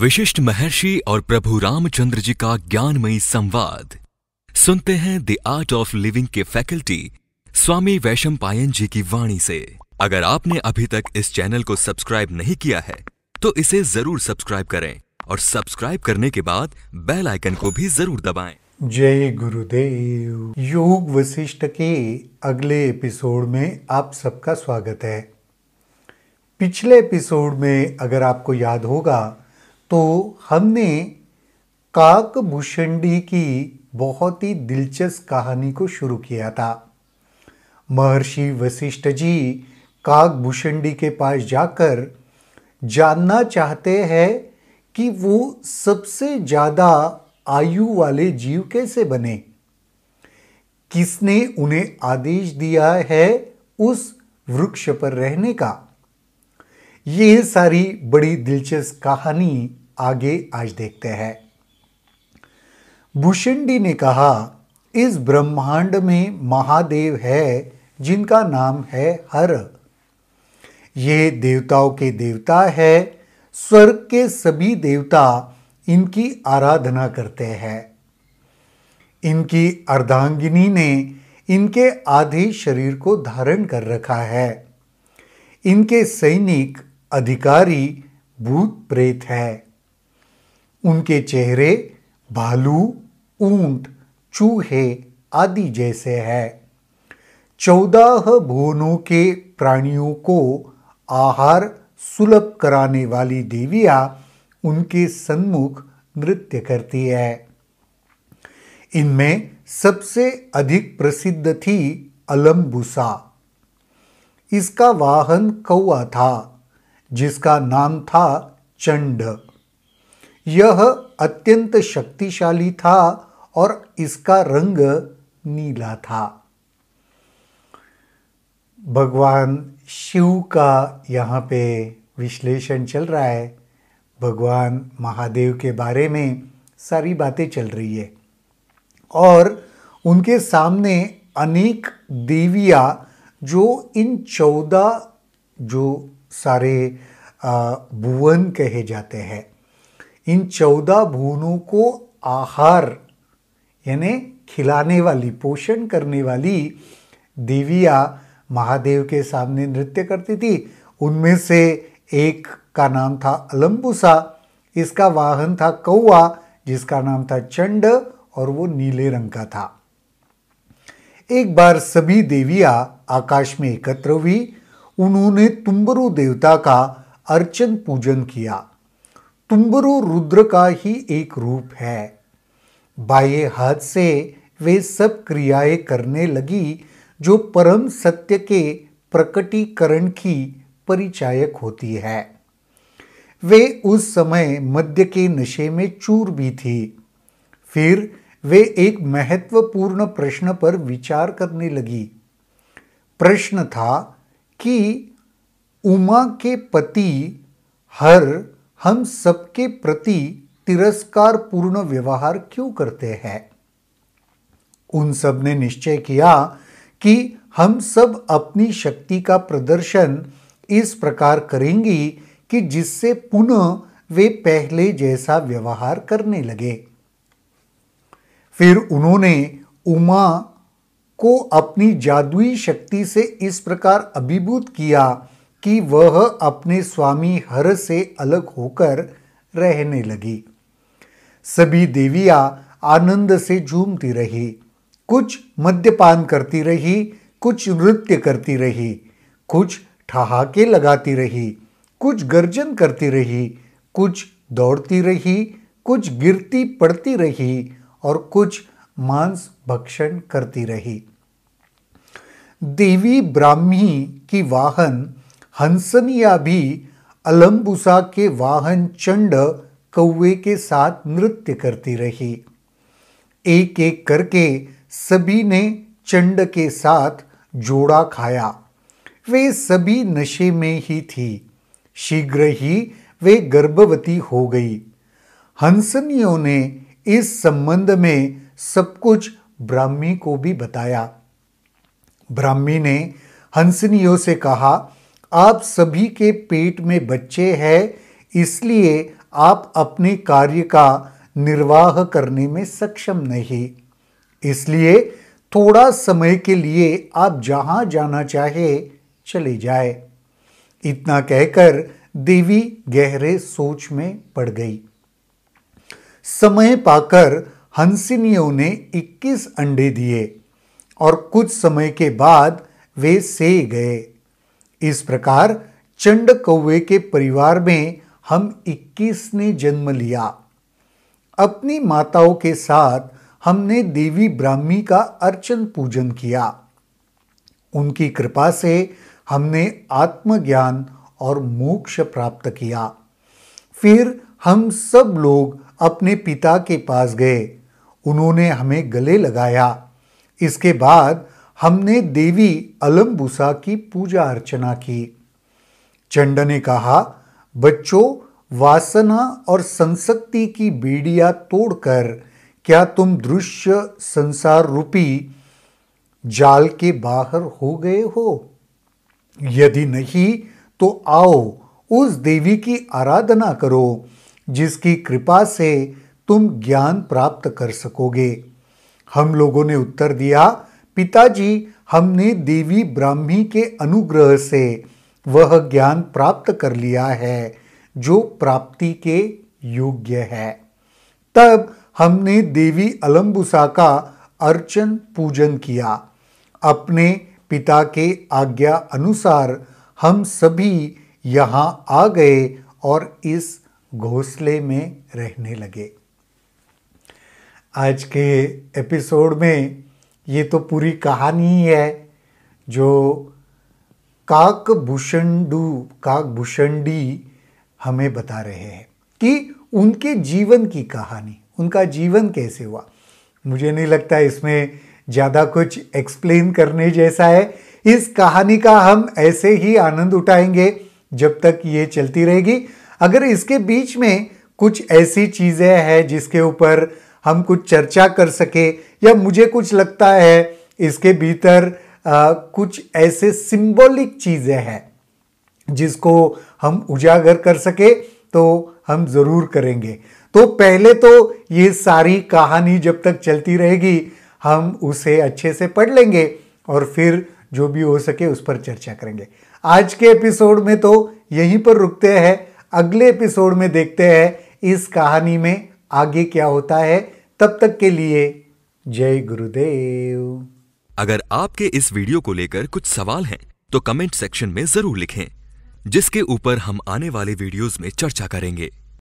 विशिष्ट महर्षि और प्रभु रामचंद्र जी का ज्ञानमयी संवाद सुनते हैं द आर्ट ऑफ लिविंग के फैकल्टी स्वामी वैशम पायन जी की वाणी से अगर आपने अभी तक इस चैनल को सब्सक्राइब नहीं किया है तो इसे जरूर सब्सक्राइब करें और सब्सक्राइब करने के बाद बेल आइकन को भी जरूर दबाएं। जय गुरुदेव योग वशिष्ठ के अगले एपिसोड में आप सबका स्वागत है पिछले एपिसोड में अगर आपको याद होगा तो हमने काकभूषणी की बहुत ही दिलचस्प कहानी को शुरू किया था महर्षि वशिष्ठ जी काकभूषणी के पास जाकर जानना चाहते हैं कि वो सबसे ज़्यादा आयु वाले जीव कैसे बने किसने उन्हें आदेश दिया है उस वृक्ष पर रहने का यह सारी बड़ी दिलचस्प कहानी आगे आज देखते हैं भूषिंडी ने कहा इस ब्रह्मांड में महादेव है जिनका नाम है हर ये देवताओं के देवता है स्वर्ग के सभी देवता इनकी आराधना करते हैं इनकी अर्धांगिनी ने इनके आधे शरीर को धारण कर रखा है इनके सैनिक अधिकारी भूत प्रेत है उनके चेहरे भालू ऊंट चूहे आदि जैसे है चौदह भुवनों के प्राणियों को आहार सुलभ कराने वाली देविया उनके सन्मुख नृत्य करती है इनमें सबसे अधिक प्रसिद्ध थी अलम्बुसा इसका वाहन कौआ था जिसका नाम था चंड यह अत्यंत शक्तिशाली था और इसका रंग नीला था भगवान शिव का यहाँ पे विश्लेषण चल रहा है भगवान महादेव के बारे में सारी बातें चल रही है और उनके सामने अनेक देवियाँ जो इन चौदह जो सारे भुवन कहे जाते हैं इन चौदह भुवनों को आहार यानी खिलाने वाली पोषण करने वाली देविया महादेव के सामने नृत्य करती थी उनमें से एक का नाम था अलम्बुसा इसका वाहन था कौआ जिसका नाम था चंड और वो नीले रंग का था एक बार सभी देविया आकाश में एकत्र हुई उन्होंने तुम्बरू देवता का अर्चन पूजन किया तुम्बरू रुद्र का ही एक रूप है बाह्य हाथ से वे सब क्रियाएं करने लगी जो परम सत्य के प्रकटीकरण की परिचायक होती है वे उस समय मध्य के नशे में चूर भी थी फिर वे एक महत्वपूर्ण प्रश्न पर विचार करने लगी प्रश्न था कि उमा के पति हर हम सबके प्रति तिरस्कार पूर्ण व्यवहार क्यों करते हैं उन सब ने निश्चय किया कि हम सब अपनी शक्ति का प्रदर्शन इस प्रकार करेंगी कि जिससे पुनः वे पहले जैसा व्यवहार करने लगे फिर उन्होंने उमा को अपनी जादुई शक्ति से इस प्रकार अभिभूत किया कि वह अपने स्वामी हर से अलग होकर रहने लगी सभी देवियां आनंद से झूमती रही कुछ मद्यपान करती रही कुछ नृत्य करती रही कुछ ठहाके लगाती रही कुछ गर्जन करती रही कुछ दौड़ती रही कुछ गिरती पड़ती रही और कुछ मांस भक्षण करती रही देवी ब्राह्मी की वाहन हंसनिया भी अलम्बुसा के वाहन चंड कौवे के साथ नृत्य करती रही एक एक करके सभी ने चंड के साथ जोड़ा खाया वे सभी नशे में ही थी शीघ्र ही वे गर्भवती हो गई हंसनियों ने इस संबंध में सब कुछ ब्राह्मी को भी बताया ब्राह्मी ने हंसनियों से कहा आप सभी के पेट में बच्चे हैं इसलिए आप अपने कार्य का निर्वाह करने में सक्षम नहीं इसलिए थोड़ा समय के लिए आप जहाँ जाना चाहे चले जाए इतना कहकर देवी गहरे सोच में पड़ गई समय पाकर हंसिनियों ने 21 अंडे दिए और कुछ समय के बाद वे से गए इस प्रकार चंड कौवे के परिवार में हम 21 ने जन्म लिया अपनी माताओं के साथ हमने देवी ब्राह्मी का अर्चन पूजन किया उनकी कृपा से हमने आत्मज्ञान और मोक्ष प्राप्त किया फिर हम सब लोग अपने पिता के पास गए उन्होंने हमें गले लगाया इसके बाद हमने देवी अलम्बुसा की पूजा अर्चना की चंड ने कहा बच्चों वासना और संसक्ति की बेड़िया तोड़कर क्या तुम दृश्य संसार रूपी जाल के बाहर हो गए हो यदि नहीं तो आओ उस देवी की आराधना करो जिसकी कृपा से तुम ज्ञान प्राप्त कर सकोगे हम लोगों ने उत्तर दिया पिताजी हमने देवी ब्राह्मी के अनुग्रह से वह ज्ञान प्राप्त कर लिया है जो प्राप्ति के योग्य है तब हमने देवी अलम्बुसा का अर्चन पूजन किया अपने पिता के आज्ञा अनुसार हम सभी यहाँ आ गए और इस घोसले में रहने लगे आज के एपिसोड में ये तो पूरी कहानी ही है जो काक काक काकभूषणडी हमें बता रहे हैं कि उनके जीवन की कहानी उनका जीवन कैसे हुआ मुझे नहीं लगता इसमें ज़्यादा कुछ एक्सप्लेन करने जैसा है इस कहानी का हम ऐसे ही आनंद उठाएंगे जब तक ये चलती रहेगी अगर इसके बीच में कुछ ऐसी चीज़ें हैं जिसके ऊपर हम कुछ चर्चा कर सके या मुझे कुछ लगता है इसके भीतर आ, कुछ ऐसे सिंबॉलिक चीज़ें हैं जिसको हम उजागर कर सके तो हम ज़रूर करेंगे तो पहले तो ये सारी कहानी जब तक चलती रहेगी हम उसे अच्छे से पढ़ लेंगे और फिर जो भी हो सके उस पर चर्चा करेंगे आज के एपिसोड में तो यहीं पर रुकते हैं अगले एपिसोड में देखते हैं इस कहानी में आगे क्या होता है तब तक के लिए जय गुरुदेव अगर आपके इस वीडियो को लेकर कुछ सवाल हैं तो कमेंट सेक्शन में जरूर लिखें जिसके ऊपर हम आने वाले वीडियोस में चर्चा करेंगे